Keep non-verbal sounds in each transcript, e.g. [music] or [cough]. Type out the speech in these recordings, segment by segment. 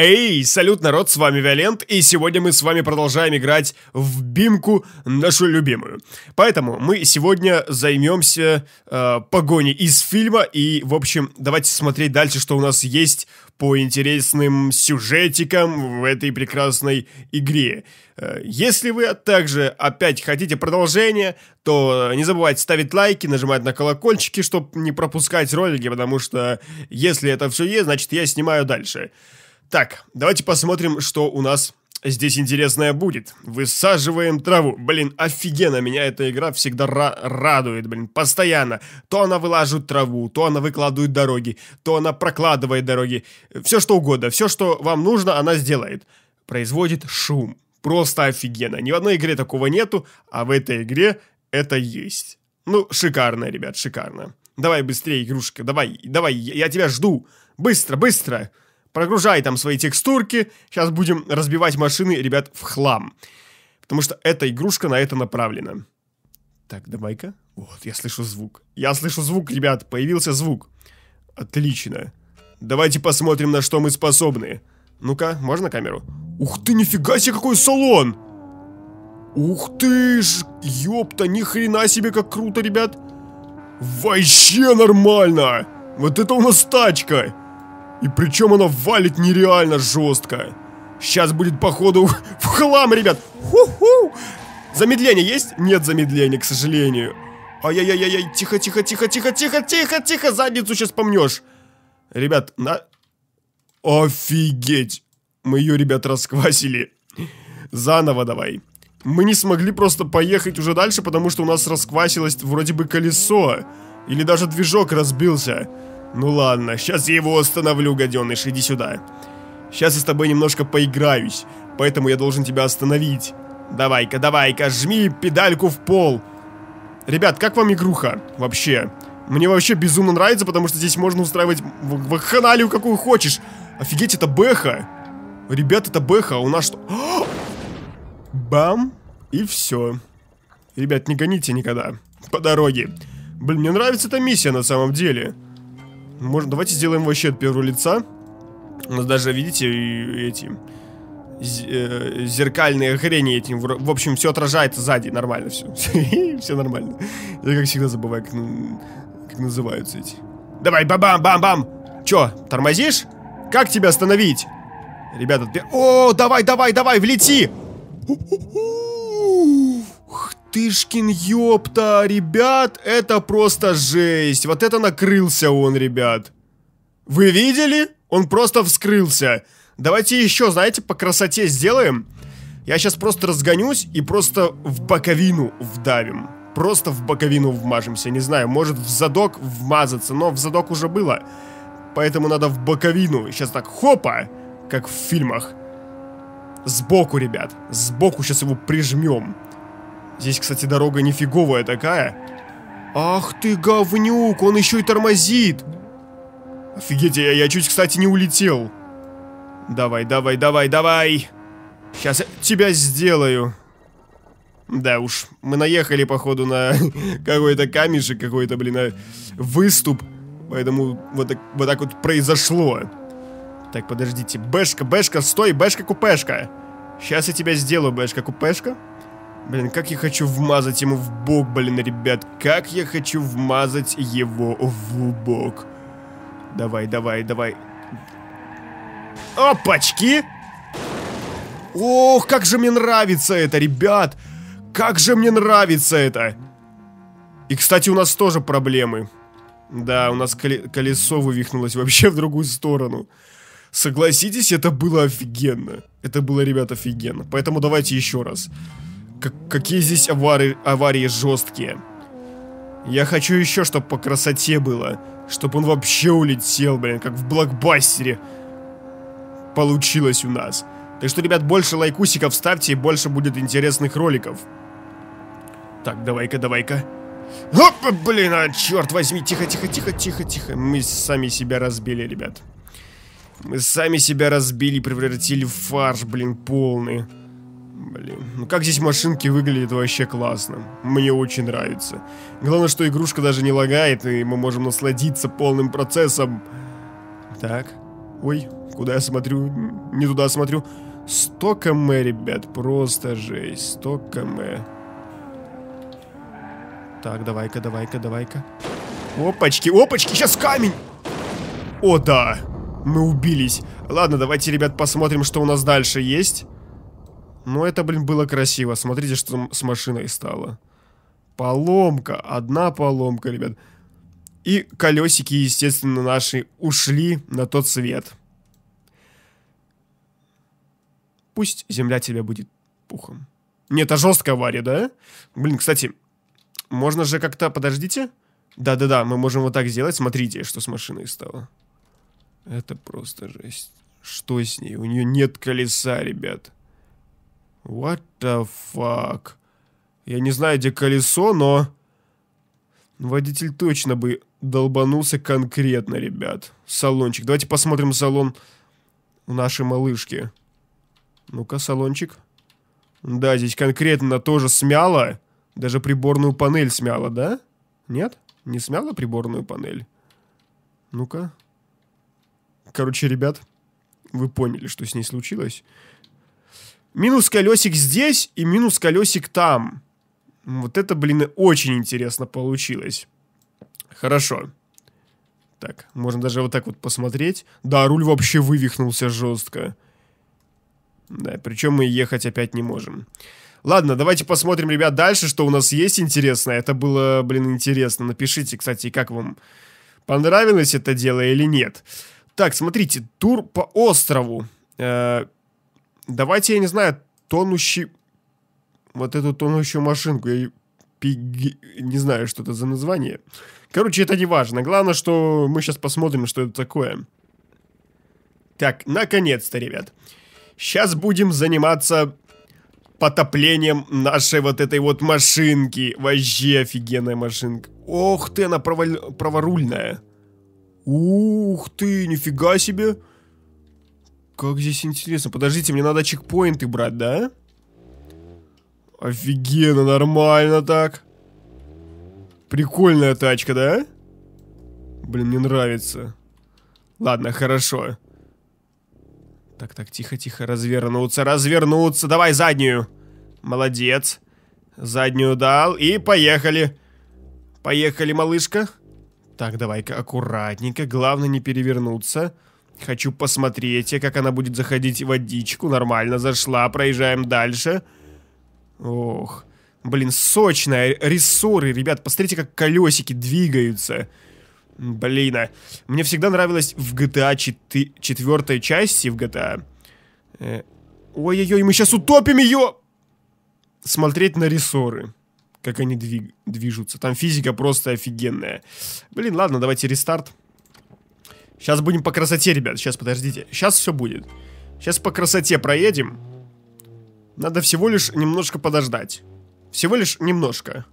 Эй, салют, народ, с вами Виолент, и сегодня мы с вами продолжаем играть в бимку, нашу любимую. Поэтому мы сегодня займемся э, погоней из фильма, и, в общем, давайте смотреть дальше, что у нас есть по интересным сюжетикам в этой прекрасной игре. Э, если вы также опять хотите продолжение, то не забывайте ставить лайки, нажимать на колокольчики, чтобы не пропускать ролики, потому что если это все есть, значит я снимаю дальше. Так, давайте посмотрим, что у нас здесь интересное будет. Высаживаем траву. Блин, офигенно, меня эта игра всегда ра радует, блин, постоянно. То она вылаживает траву, то она выкладывает дороги, то она прокладывает дороги. Все что угодно, все, что вам нужно, она сделает. Производит шум. Просто офигенно. Ни в одной игре такого нету, а в этой игре это есть. Ну, шикарно, ребят, шикарно. Давай быстрее, игрушка, давай, давай, я, я тебя жду. Быстро, быстро. Прогружай там свои текстурки. Сейчас будем разбивать машины, ребят, в хлам. Потому что эта игрушка на это направлена. Так, давай-ка. Вот, я слышу звук. Я слышу звук, ребят, появился звук. Отлично. Давайте посмотрим, на что мы способны. Ну-ка, можно камеру? Ух ты, нифига себе, какой салон! Ух ты ж, ёпта, ни хрена себе, как круто, ребят! Вообще нормально! Вот это у нас тачка! И причем она валит нереально жестко. Сейчас будет, походу, [laughs] в хлам, ребят. Ху-ху. Замедление есть? Нет замедления, к сожалению. Ай-яй-яй-яй, тихо, тихо, тихо, тихо, тихо, тихо, тихо, задницу сейчас помнешь. Ребят, на... Офигеть. Мы ее, ребят, расквасили. Заново давай. Мы не смогли просто поехать уже дальше, потому что у нас расквасилось вроде бы колесо. Или даже движок разбился. Ну ладно, сейчас я его остановлю, гаденыш, иди сюда. Сейчас я с тобой немножко поиграюсь, поэтому я должен тебя остановить. Давай-ка, давай-ка, жми педальку в пол. Ребят, как вам игруха вообще? Мне вообще безумно нравится, потому что здесь можно устраивать вакханалию какую хочешь. Офигеть, это бэха. Ребят, это бэха, у нас что... [gasps] Бам, и все. Ребят, не гоните никогда. По дороге. Блин, мне нравится эта миссия на самом деле. Можно, давайте сделаем вообще от первого лица. У нас даже, видите, эти э, зеркальные хрени этим. В общем, все отражается сзади, нормально все. [laughs] все нормально. Я как всегда забываю, как, как называются эти. Давай, бам-бам-бам-бам! Чё, тормозишь? Как тебя остановить? Ребята, ты... О, давай, давай, давай, влети! Тышкин, ёпта, ребят, это просто жесть. Вот это накрылся он, ребят. Вы видели? Он просто вскрылся. Давайте еще, знаете, по красоте сделаем. Я сейчас просто разгонюсь и просто в боковину вдавим. Просто в боковину вмажемся. Не знаю, может в задок вмазаться, но в задок уже было. Поэтому надо в боковину. Сейчас так хопа, как в фильмах. Сбоку, ребят. Сбоку сейчас его прижмем. Здесь, кстати, дорога нифиговая такая. Ах ты говнюк, он еще и тормозит. Офигеть, я, я чуть, кстати, не улетел. Давай, давай, давай, давай. Сейчас я тебя сделаю. Да уж, мы наехали, походу, на [laughs] какой-то камешек, какой-то, блин, э, выступ. Поэтому вот так, вот так вот произошло. Так, подождите. Бэшка, Бэшка, стой, Бэшка, Купешка. Сейчас я тебя сделаю, Бэшка, Купешка. Блин, как я хочу вмазать ему в бок, блин, ребят. Как я хочу вмазать его в бок. Давай, давай, давай. Опачки! Ох, как же мне нравится это, ребят! Как же мне нравится это! И, кстати, у нас тоже проблемы. Да, у нас колесо вывихнулось вообще в другую сторону. Согласитесь, это было офигенно. Это было, ребят, офигенно. Поэтому давайте еще раз. Как, какие здесь аварии, аварии жесткие. Я хочу еще, чтобы по красоте было. чтобы он вообще улетел, блин, как в блокбастере. Получилось у нас. Так что, ребят, больше лайкусиков ставьте, и больше будет интересных роликов. Так, давай-ка, давай-ка. Оп, блин, а черт возьми, тихо, тихо, тихо, тихо, тихо. Мы сами себя разбили, ребят. Мы сами себя разбили, превратили в фарш, блин, полный. Блин, ну как здесь машинки выглядят вообще классно. Мне очень нравится. Главное, что игрушка даже не лагает, и мы можем насладиться полным процессом. Так, ой, куда я смотрю? Не туда смотрю. Столько мы, ребят, просто жесть. столько мы. Так, давай-ка, давай-ка, давай-ка. Опачки, опачки, сейчас камень! О, да, мы убились. Ладно, давайте, ребят, посмотрим, что у нас дальше есть. Но это, блин, было красиво. Смотрите, что с машиной стало. Поломка. Одна поломка, ребят. И колесики, естественно, наши ушли на тот свет. Пусть земля тебя будет пухом. Нет, это жесткая авария, да? Блин, кстати, можно же как-то... Подождите. Да-да-да, мы можем вот так сделать. Смотрите, что с машиной стало. Это просто жесть. Что с ней? У нее нет колеса, ребят. What the fuck? Я не знаю, где колесо, но... Водитель точно бы долбанулся конкретно, ребят. Салончик. Давайте посмотрим салон у нашей малышки. Ну-ка, салончик. Да, здесь конкретно тоже смяло. Даже приборную панель смяло, да? Нет? Не смяло приборную панель? Ну-ка. Короче, ребят, вы поняли, что с ней случилось минус колесик здесь и минус колесик там. Вот это, блин, очень интересно получилось. Хорошо. Так, можно даже вот так вот посмотреть. Да, руль вообще вывихнулся жестко. Да, причем мы ехать опять не можем. Ладно, давайте посмотрим, ребят, дальше, что у нас есть интересное. Это было, блин, интересно. Напишите, кстати, как вам понравилось это дело или нет. Так, смотрите, тур по острову. Э -э Давайте, я не знаю, тонущий... Вот эту тонущую машинку. Я пиг... не знаю, что это за название. Короче, это не важно. Главное, что мы сейчас посмотрим, что это такое. Так, наконец-то, ребят. Сейчас будем заниматься потоплением нашей вот этой вот машинки. Вообще офигенная машинка. Ох ты, она проваль... праворульная. Ух ты, нифига себе. Как здесь интересно. Подождите, мне надо чекпоинты брать, да? Офигенно, нормально так. Прикольная тачка, да? Блин, мне нравится. Ладно, хорошо. Так, так, тихо, тихо, развернуться, развернуться. Давай заднюю. Молодец. Заднюю дал. И поехали. Поехали, малышка. Так, давай-ка аккуратненько. Главное не перевернуться. Хочу посмотреть, как она будет заходить в водичку. Нормально зашла, проезжаем дальше. Ох, блин, сочная. Рессоры, ребят, посмотрите, как колесики двигаются. Блин, а мне всегда нравилось в GTA 4, 4 части, в GTA. Э, ой-ой-ой, мы сейчас утопим ее! Смотреть на рессоры, как они двиг движутся. Там физика просто офигенная. Блин, ладно, давайте рестарт. Сейчас будем по красоте, ребят. Сейчас, подождите. Сейчас все будет. Сейчас по красоте проедем. Надо всего лишь немножко подождать. Всего лишь немножко.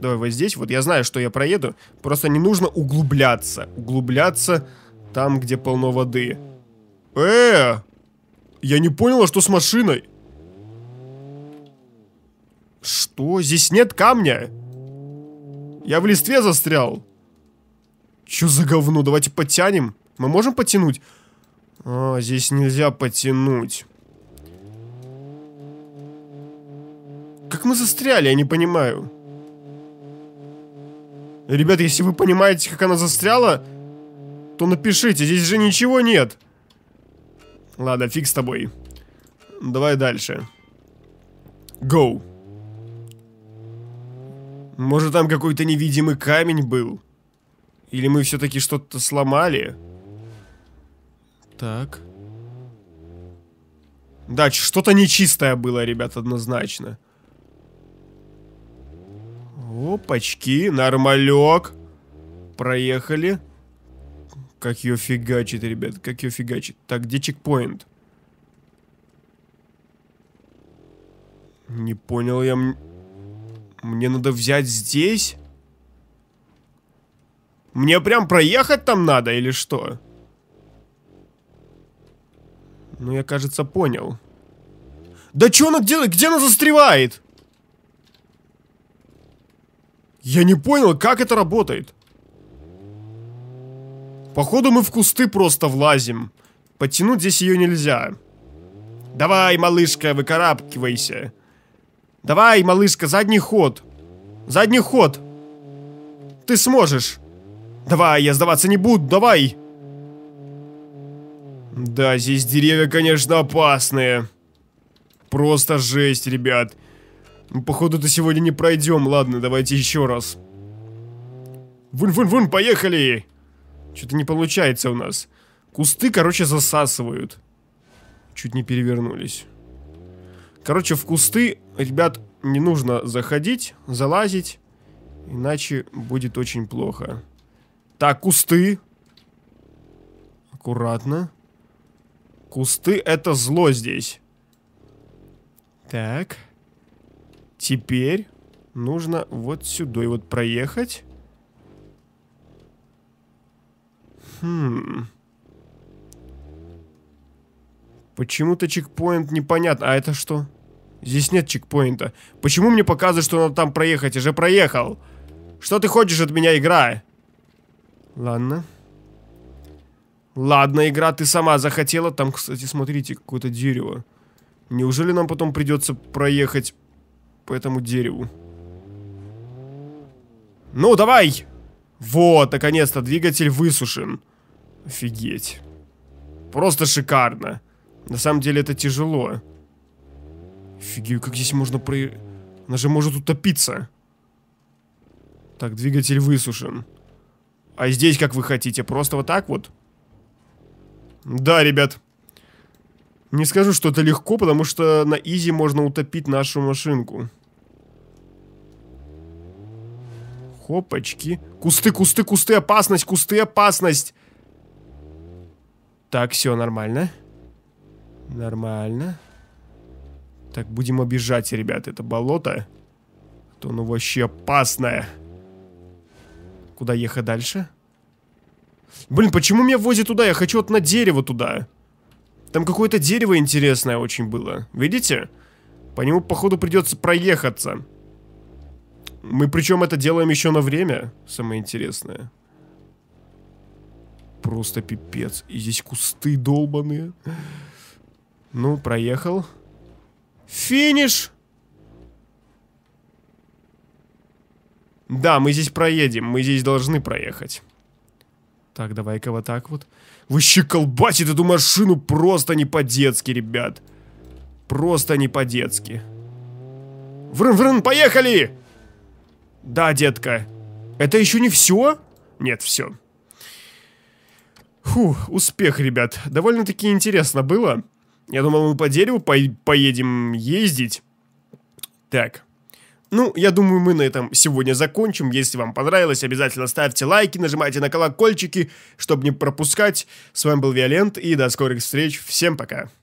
Давай вот здесь. Вот я знаю, что я проеду. Просто не нужно углубляться. Углубляться там, где полно воды. Э, я не поняла, что с машиной. Что? Здесь нет камня? Я в листве застрял. Чё за говно? Давайте подтянем. Мы можем потянуть? А, здесь нельзя потянуть. Как мы застряли, я не понимаю. Ребята, если вы понимаете, как она застряла, то напишите, здесь же ничего нет. Ладно, фиг с тобой. Давай дальше. Go. Может, там какой-то невидимый камень был? Или мы все-таки что-то сломали? Так. Да, что-то нечистое было, ребят, однозначно. Опачки, нормалек. Проехали. Как ее фигачит, ребят, как ее фигачит. Так, где чекпоинт? Не понял я. Мне надо взять здесь? Мне прям проехать там надо или что? Ну, я, кажется, понял. Да что она делает? Где она застревает? Я не понял, как это работает. Походу мы в кусты просто влазим. Подтянуть здесь ее нельзя. Давай, малышка, выкарабкивайся. Давай, малышка, задний ход. Задний ход. Ты сможешь. Давай, я сдаваться не буду, давай! Да, здесь деревья, конечно, опасные. Просто жесть, ребят. Ну, Походу-то сегодня не пройдем. Ладно, давайте еще раз. Вун-вун-вун, поехали! Что-то не получается у нас. Кусты, короче, засасывают. Чуть не перевернулись. Короче, в кусты, ребят, не нужно заходить, залазить. Иначе будет очень плохо. Так, кусты. Аккуратно. Кусты — это зло здесь. Так. Теперь нужно вот сюда и вот проехать. Хм. Почему-то чекпоинт непонятно. А это что? Здесь нет чекпоинта. Почему мне показывают, что надо там проехать? Я же проехал. Что ты хочешь от меня, игра? Ладно. Ладно, игра, ты сама захотела. Там, кстати, смотрите, какое-то дерево. Неужели нам потом придется проехать по этому дереву? Ну, давай! Вот, наконец-то, двигатель высушен. Офигеть. Просто шикарно. На самом деле это тяжело. Офигею, как здесь можно про... Она же может утопиться. Так, двигатель высушен. А здесь как вы хотите? Просто вот так вот? Да, ребят. Не скажу, что это легко, потому что на изи можно утопить нашу машинку. Хопочки. Кусты, кусты, кусты, опасность, кусты, опасность. Так, все нормально. Нормально. Так, будем обижать, ребят, это болото. А то оно вообще опасное. Куда ехать дальше? Блин, почему меня возит туда? Я хочу вот на дерево туда. Там какое-то дерево интересное очень было. Видите? По нему, походу, придется проехаться. Мы причем это делаем еще на время. Самое интересное. Просто пипец. И здесь кусты долбаные. Ну, проехал. Финиш! Да, мы здесь проедем, мы здесь должны проехать. Так, давай-ка вот так вот. Вы щеколбасит эту машину просто не по-детски, ребят. Просто не по-детски. Врын-врын, поехали! Да, детка. Это еще не все? Нет, все. Фу, успех, ребят. Довольно-таки интересно было. Я думал, мы по дереву по поедем ездить. Так. Ну, я думаю, мы на этом сегодня закончим. Если вам понравилось, обязательно ставьте лайки, нажимайте на колокольчики, чтобы не пропускать. С вами был Виолент, и до скорых встреч. Всем пока.